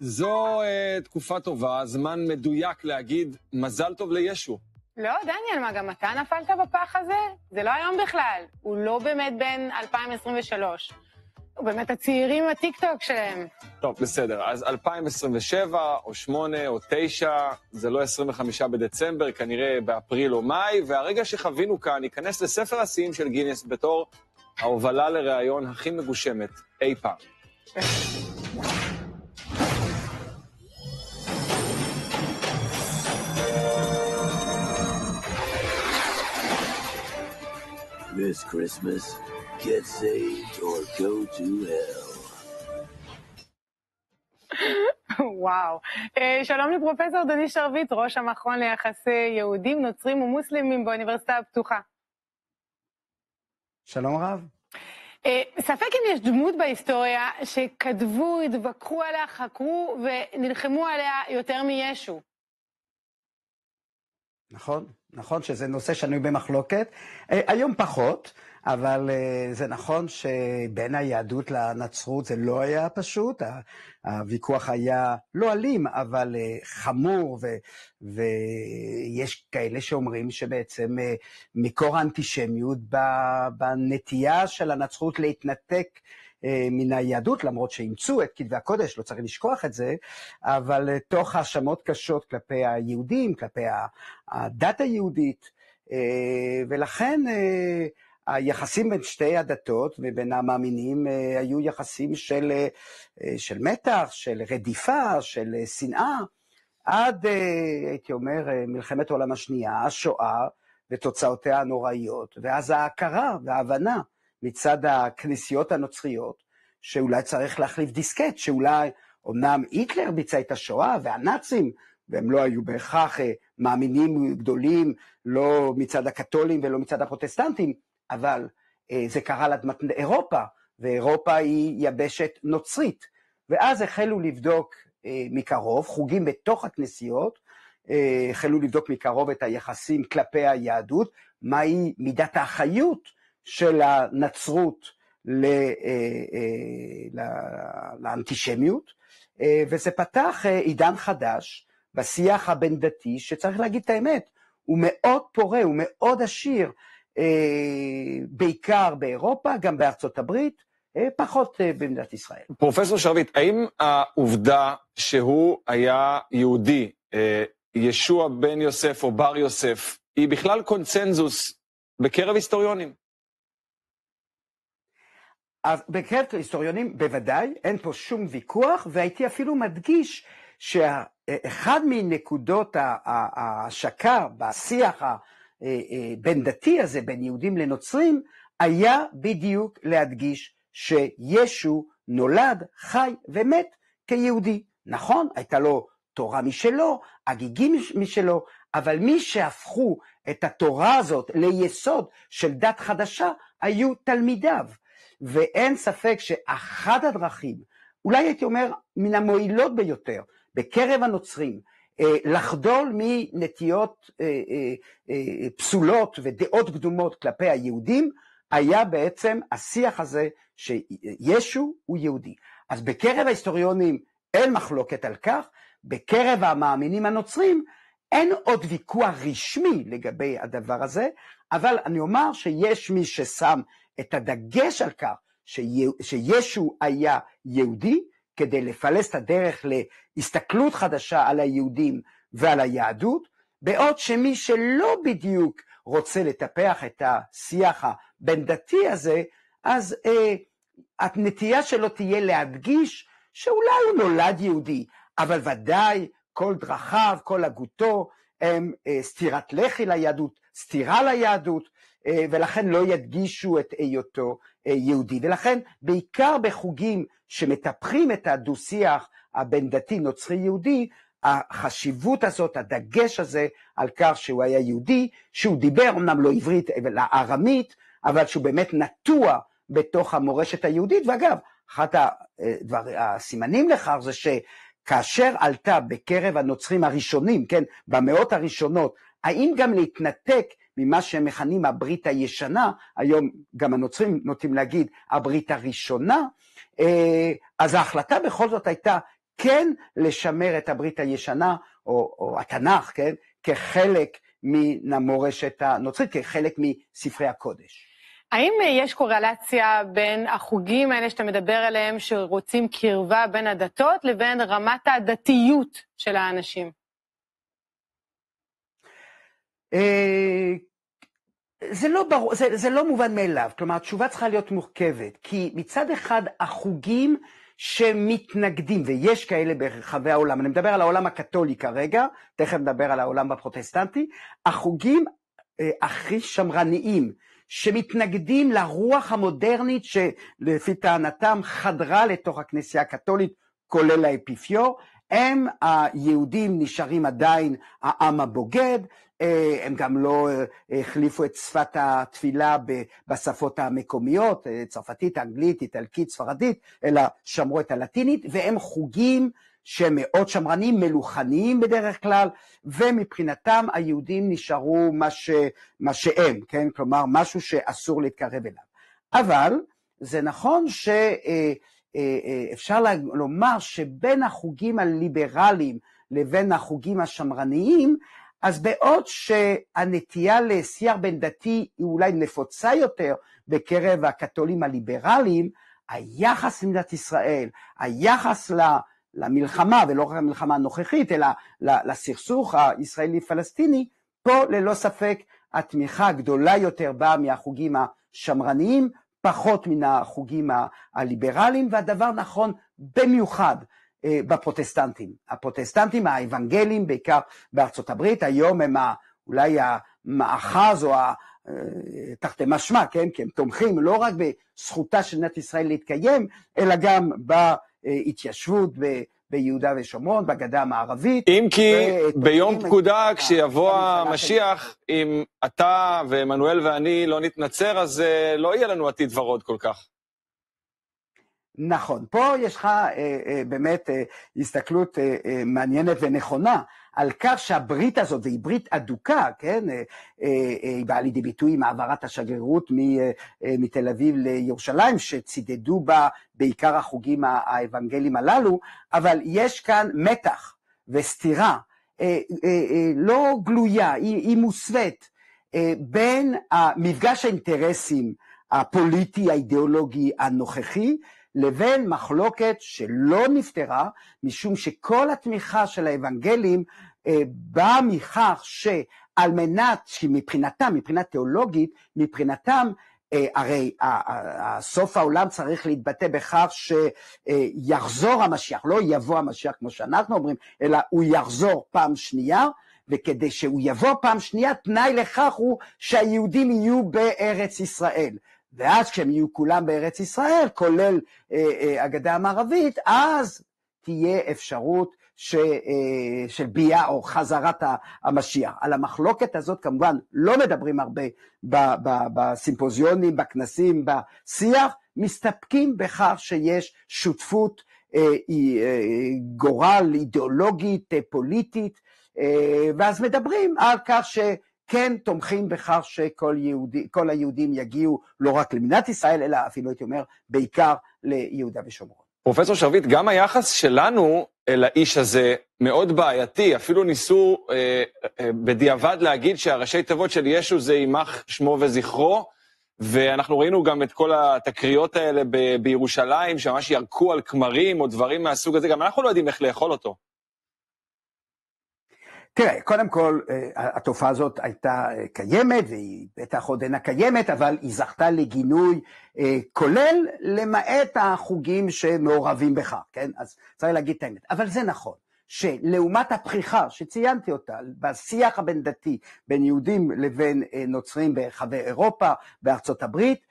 זו אה, תקופה טובה, זמן מדויק להגיד מזל טוב לישו. לא, דניאל, מה, גם אתה נפלת בפח הזה? זה לא היום בכלל. הוא לא באמת בן 2023. הוא באמת הצעירים עם הטיקטוק שלהם. טוב, בסדר. אז 2027, או 8, או 9, זה לא 25 בדצמבר, כנראה באפריל או מאי, והרגע שחווינו כאן ייכנס לספר השיאים של גינס בתור ההובלה לראיון הכי מגושמת אי פעם. Miss Christmas, get saved or go to hell. וואו. אה, שלום לפרופסור דני שרביט, ראש המכון ליחסי יהודים, נוצרים ומוסלמים באוניברסיטה הפתוחה. שלום רב. אה, ספק אם יש דמות בהיסטוריה שכתבו, התווכחו עליה, חקרו ונלחמו עליה יותר מישו. נכון. נכון שזה נושא שנוי במחלוקת, אה, היום פחות, אבל אה, זה נכון שבין היהדות לנצרות זה לא היה פשוט, הוויכוח היה לא אלים, אבל אה, חמור, ו, ויש כאלה שאומרים שבעצם מקור האנטישמיות בנטייה של הנצרות להתנתק אה, מן היהדות, למרות שאימצו את כתבי הקודש, לא צריך לשכוח את זה, אבל אה, תוך האשמות קשות כלפי היהודים, כלפי הדת היהודית, אה, ולכן היחסים בין שתי הדתות ובין המאמינים היו יחסים של, של מתח, של רדיפה, של שנאה, עד, הייתי אומר, מלחמת העולם השנייה, השואה ותוצאותיה הנוראיות, ואז ההכרה וההבנה. מצד הכנסיות הנוצריות, שאולי צריך להחליף דיסקט, שאולי אמנם היטלר ביצע את השואה והנאצים, והם לא היו בהכרח אה, מאמינים גדולים, לא מצד הקתולים ולא מצד הפרוטסטנטים, אבל אה, זה קרה על אדמת אירופה, ואירופה היא יבשת נוצרית. ואז החלו לבדוק אה, מקרוב, חוגים בתוך הכנסיות, החלו לבדוק מקרוב את היחסים כלפי היהדות, מהי מידת האחריות של הנצרות אה, אה, לאנטישמיות, אה, וזה פתח עידן חדש בשיח הבין דתי, שצריך להגיד את האמת, הוא מאוד פורה, הוא מאוד עשיר, בעיקר באירופה, גם בארצות הברית, פחות במדינת ישראל. פרופסור שרביט, האם העובדה שהוא היה יהודי, ישוע בן יוסף או בר יוסף, היא בכלל קונצנזוס בקרב היסטוריונים? אז בקרב היסטוריונים בוודאי, אין פה שום ויכוח, והייתי אפילו מדגיש שאחד מנקודות ההשקה בשיח הבין אה, אה, דתי הזה, בין יהודים לנוצרים, היה בדיוק להדגיש שישו נולד, חי ומת כיהודי. נכון, הייתה לו תורה משלו, הגיגים משלו, אבל מי שהפכו את התורה הזאת ליסוד של דת חדשה, היו תלמידיו. ואין ספק שאחת הדרכים, אולי הייתי אומר מן המועילות ביותר, בקרב הנוצרים, אה, לחדול מנטיות אה, אה, פסולות ודעות קדומות כלפי היהודים, היה בעצם השיח הזה שישו הוא יהודי. אז בקרב ההיסטוריונים אין מחלוקת על כך, בקרב המאמינים הנוצרים אין עוד ויכוח רשמי לגבי הדבר הזה, אבל אני אומר שיש מי ששם את הדגש על כך שישו היה יהודי, כדי לפלס את הדרך להסתכלות חדשה על היהודים ועל היהדות, בעוד שמי שלא בדיוק רוצה לטפח את השיח הבין-דתי הזה, אז אה, הנטייה שלו תהיה להדגיש שאולי הוא נולד יהודי, אבל ודאי כל דרכיו, כל הגותו, הם אה, סתירת לחי ליהדות, סתירה ליהדות, אה, ולכן לא ידגישו את היותו אה, יהודי. ולכן בעיקר בחוגים שמטפחים את הדו-שיח הבין דתי נוצרי יהודי, החשיבות הזאת, הדגש הזה על כך שהוא היה יהודי, שהוא דיבר אמנם לא עברית אלא ארמית, אבל שהוא באמת נטוע בתוך המורשת היהודית, ואגב, אחד הסימנים לכך זה ש... כאשר עלתה בקרב הנוצרים הראשונים, כן, במאות הראשונות, האם גם להתנתק ממה שהם מכנים הברית הישנה, היום גם הנוצרים נוטים להגיד הברית הראשונה, אה, אז ההחלטה בכל זאת הייתה כן לשמר את הברית הישנה, או, או התנ"ך, כן, כחלק מן המורשת הנוצרית, כחלק מספרי הקודש. האם אה, יש קורלציה בין החוגים האלה שאתה מדבר עליהם, שרוצים קרבה בין הדתות, לבין רמת הדתיות של האנשים? אה, זה לא, בר... זה, זה לא מובן מאליו, כלומר התשובה צריכה להיות מורכבת, כי מצד אחד החוגים שמתנגדים, ויש כאלה ברחבי העולם, אני מדבר על העולם הקתולי כרגע, תכף נדבר על העולם הפרוטסטנטי, החוגים אה, הכי שמרניים שמתנגדים לרוח המודרנית שלפי טענתם חדרה לתוך הכנסייה הקתולית, כולל האפיפיור, הם היהודים נשארים עדיין העם הבוגד, אה, הם גם לא אה, החליפו את שפת התפילה בשפות המקומיות, אה, צרפתית, אנגלית, איטלקית, ספרדית, אלא שמרו את הלטינית, והם חוגים שהם מאוד שמרנים, מלוכניים בדרך כלל, ומבחינתם היהודים נשארו מה, ש, מה שהם, כן? כלומר, משהו שאסור להתקרב אליו. אבל זה נכון שאפשר אה, אה, אה, לומר שבין החוגים הליברליים לבין החוגים השמרניים, אז בעוד שהנטייה לשיח בין דתי היא אולי נפוצה יותר בקרב הקתולים הליברליים, היחס למדינת ישראל, היחס ל... לה... למלחמה, ולא רק למלחמה הנוכחית, אלא לסכסוך הישראלי-פלסטיני, פה ללא ספק התמיכה הגדולה יותר באה מהחוגים השמרניים, פחות מן החוגים הליברליים, והדבר נכון במיוחד אה, בפרוטסטנטים. הפרוטסטנטים האבנגלים, בעיקר בארצות הברית, היום הם אולי המאחז או ה... אה, תחתי משמע, כן? כי הם תומכים לא רק בזכותה של מדינת ישראל להתקיים, אלא גם ב... התיישבות ב, ביהודה ושומרון, בגדה המערבית. אם כי ביום פקודה, כשיבוא המשיח, אם אתה ועמנואל ואני לא נתנצר, אז אה, לא יהיה לנו עתיד ורוד כל כך. נכון, פה יש לך אה, אה, באמת אה, הסתכלות אה, אה, מעניינת ונכונה על כך שהברית הזאת, והיא ברית אדוקה, כן, אה, אה, אה, היא באה לידי ביטוי עם העברת השגרירות מתל אביב לירושלים, שצידדו בה בעיקר החוגים האבנגליים הללו, אבל יש כאן מתח וסתירה לא גלויה, היא, היא מוסווית, בין מפגש האינטרסים הפוליטי האידיאולוגי הנוכחי לבין מחלוקת שלא נפתרה, משום שכל התמיכה של האבנגלים אה, בא מכך שעל מנת שמבחינתם, מבחינה תיאולוגית, מבחינתם, אה, הרי סוף העולם צריך להתבטא בכך שיחזור המשיח, לא יבוא המשיח כמו שאנחנו אומרים, אלא הוא יחזור פעם שנייה, וכדי שהוא יבוא פעם שנייה, תנאי לכך הוא שהיהודים יהיו בארץ ישראל. ואז כשהם יהיו כולם בארץ ישראל, כולל אה, אה, הגדה המערבית, אז תהיה אפשרות ש, אה, של ביאה או חזרת המשיח. על המחלוקת הזאת כמובן לא מדברים הרבה בסימפוזיונים, בכנסים, בשיח, מסתפקים בכך שיש שותפות אה, אה, גורל אידיאולוגית, פוליטית, ואז מדברים על כך ש... כן תומכים בכך שכל יהודי, היהודים יגיעו לא רק למדינת ישראל, אלא אפילו הייתי אומר, בעיקר ליהודה ושומרון. פרופסור שרביט, גם היחס שלנו אל האיש הזה מאוד בעייתי. אפילו ניסו אה, אה, בדיעבד להגיד שהראשי תיבות של ישו זה יימח שמו וזכרו, ואנחנו ראינו גם את כל התקריות האלה ב- בירושלים, שממש ירקו על כמרים או דברים מהסוג הזה, גם אנחנו לא יודעים איך לאכול אותו. תראה, קודם כל, אה, התופעה הזאת הייתה אה, קיימת, והיא בטח עוד אינה קיימת, אבל היא זכתה לגינוי אה, כולל, למעט החוגים שמעורבים בכך, כן? אז צריך להגיד את האמת. אבל זה נכון. שלעומת הפריחה שציינתי אותה, בשיח הבין-דתי בין יהודים לבין נוצרים ברחבי אירופה, בארצות הברית,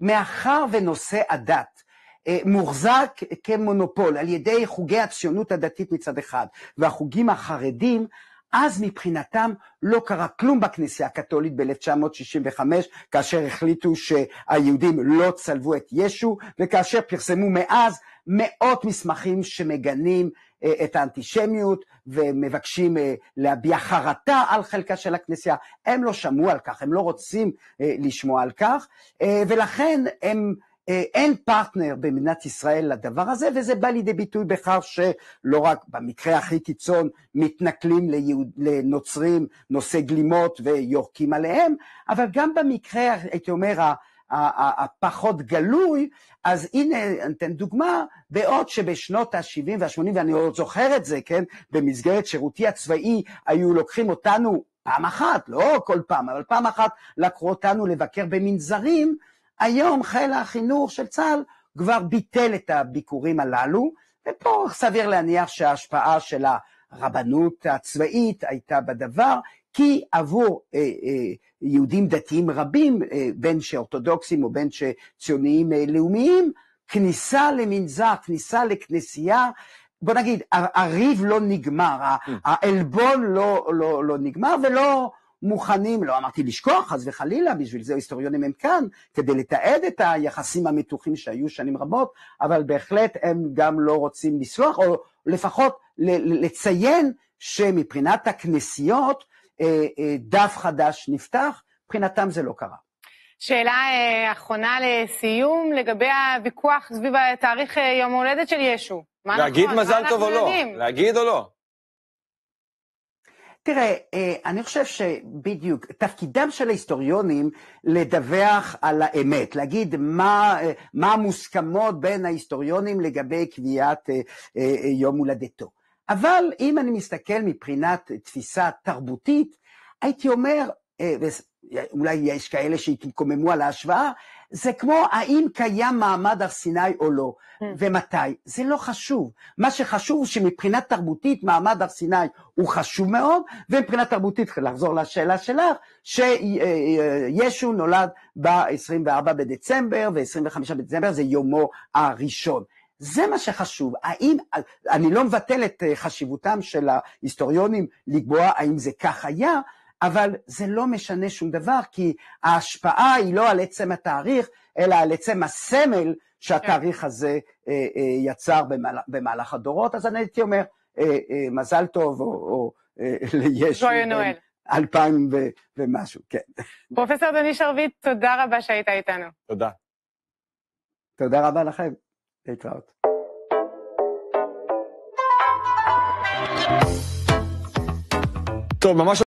מאחר ונושא הדת אה, מוחזק כמונופול על ידי חוגי הציונות הדתית מצד אחד והחוגים החרדים אז מבחינתם לא קרה כלום בכנסייה הקתולית ב-1965 כאשר החליטו שהיהודים לא צלבו את ישו וכאשר פרסמו מאז מאות מסמכים שמגנים אה, את האנטישמיות ומבקשים אה, להביע חרטה על חלקה של הכנסייה. הם לא שמעו על כך, הם לא רוצים לשמוע על כך ולכן הם אה, אין פרטנר במדינת ישראל לדבר הזה, וזה בא לידי ביטוי בכך שלא רק במקרה הכי קיצון מתנכלים ליהוד, לנוצרים נושאי גלימות ויורקים עליהם, אבל גם במקרה, הייתי אומר, הפחות גלוי, אז הנה, אתן דוגמה, בעוד שבשנות ה-70 וה-80, ואני עוד זוכר את זה, כן, במסגרת שירותי הצבאי, היו לוקחים אותנו פעם אחת, לא כל פעם, אבל פעם אחת לקחו אותנו לבקר במנזרים, היום חיל החינוך של צה"ל כבר ביטל את הביקורים הללו, ופה סביר להניח שההשפעה של הרבנות הצבאית הייתה בדבר, כי עבור אה, אה, יהודים דתיים רבים, אה, בין שאורתודוקסים ובין שציוניים אה, לאומיים, כניסה למנזר, כניסה לכנסייה, בוא נגיד, הריב לא נגמר, mm. העלבון לא, לא, לא נגמר, ולא מוכנים, לא אמרתי לשכוח חס וחלילה, בשביל זה היסטוריונים הם כאן, כדי לתעד את היחסים המתוחים שהיו שנים רבות, אבל בהחלט הם גם לא רוצים לסלוח, או לפחות לציין שמבחינת הכנסיות אה, אה, דף חדש נפתח, מבחינתם זה לא קרה. שאלה אה, אחרונה לסיום, לגבי הוויכוח סביב תאריך יום ההולדת של ישו. להגיד נכון? מזל טוב או לא? להגיד או לא? תראה, אה, אני חושב שבדיוק, תפקידם של ההיסטוריונים לדווח על האמת, להגיד מה, אה, מה המוסכמות בין ההיסטוריונים לגבי קביעת אה, יום הולדתו. אבל אם אני מסתכל מבחינת תפיסה תרבותית, הייתי אומר, אולי יש כאלה שהתקוממו על ההשוואה, זה כמו האם קיים מעמד הר סיני או לא, כן. ומתי. זה לא חשוב. מה שחשוב שמבחינה תרבותית מעמד הר סיני הוא חשוב מאוד, ומבחינה תרבותית, לחזור לשאלה שלך, שישו נולד ב-24 בדצמבר, ו-25 בדצמבר זה יומו הראשון. זה מה שחשוב, האם, אני לא מבטל את חשיבותם של ההיסטוריונים לקבוע האם זה כך היה, אבל זה לא משנה שום דבר, כי ההשפעה היא לא על עצם התאריך, אלא על עצם הסמל שהתאריך כן. הזה אה, אה, יצר במהלך הדורות. אז אני הייתי אומר, אה, אה, מזל טוב, או או אה, ליש. זוהי כן. נואל. אלפיים ו- ומשהו, כן. פרופסור דני שרביט, תודה רבה שהיית איתנו. תודה. תודה רבה לכם. להתראות. טוב, ממש...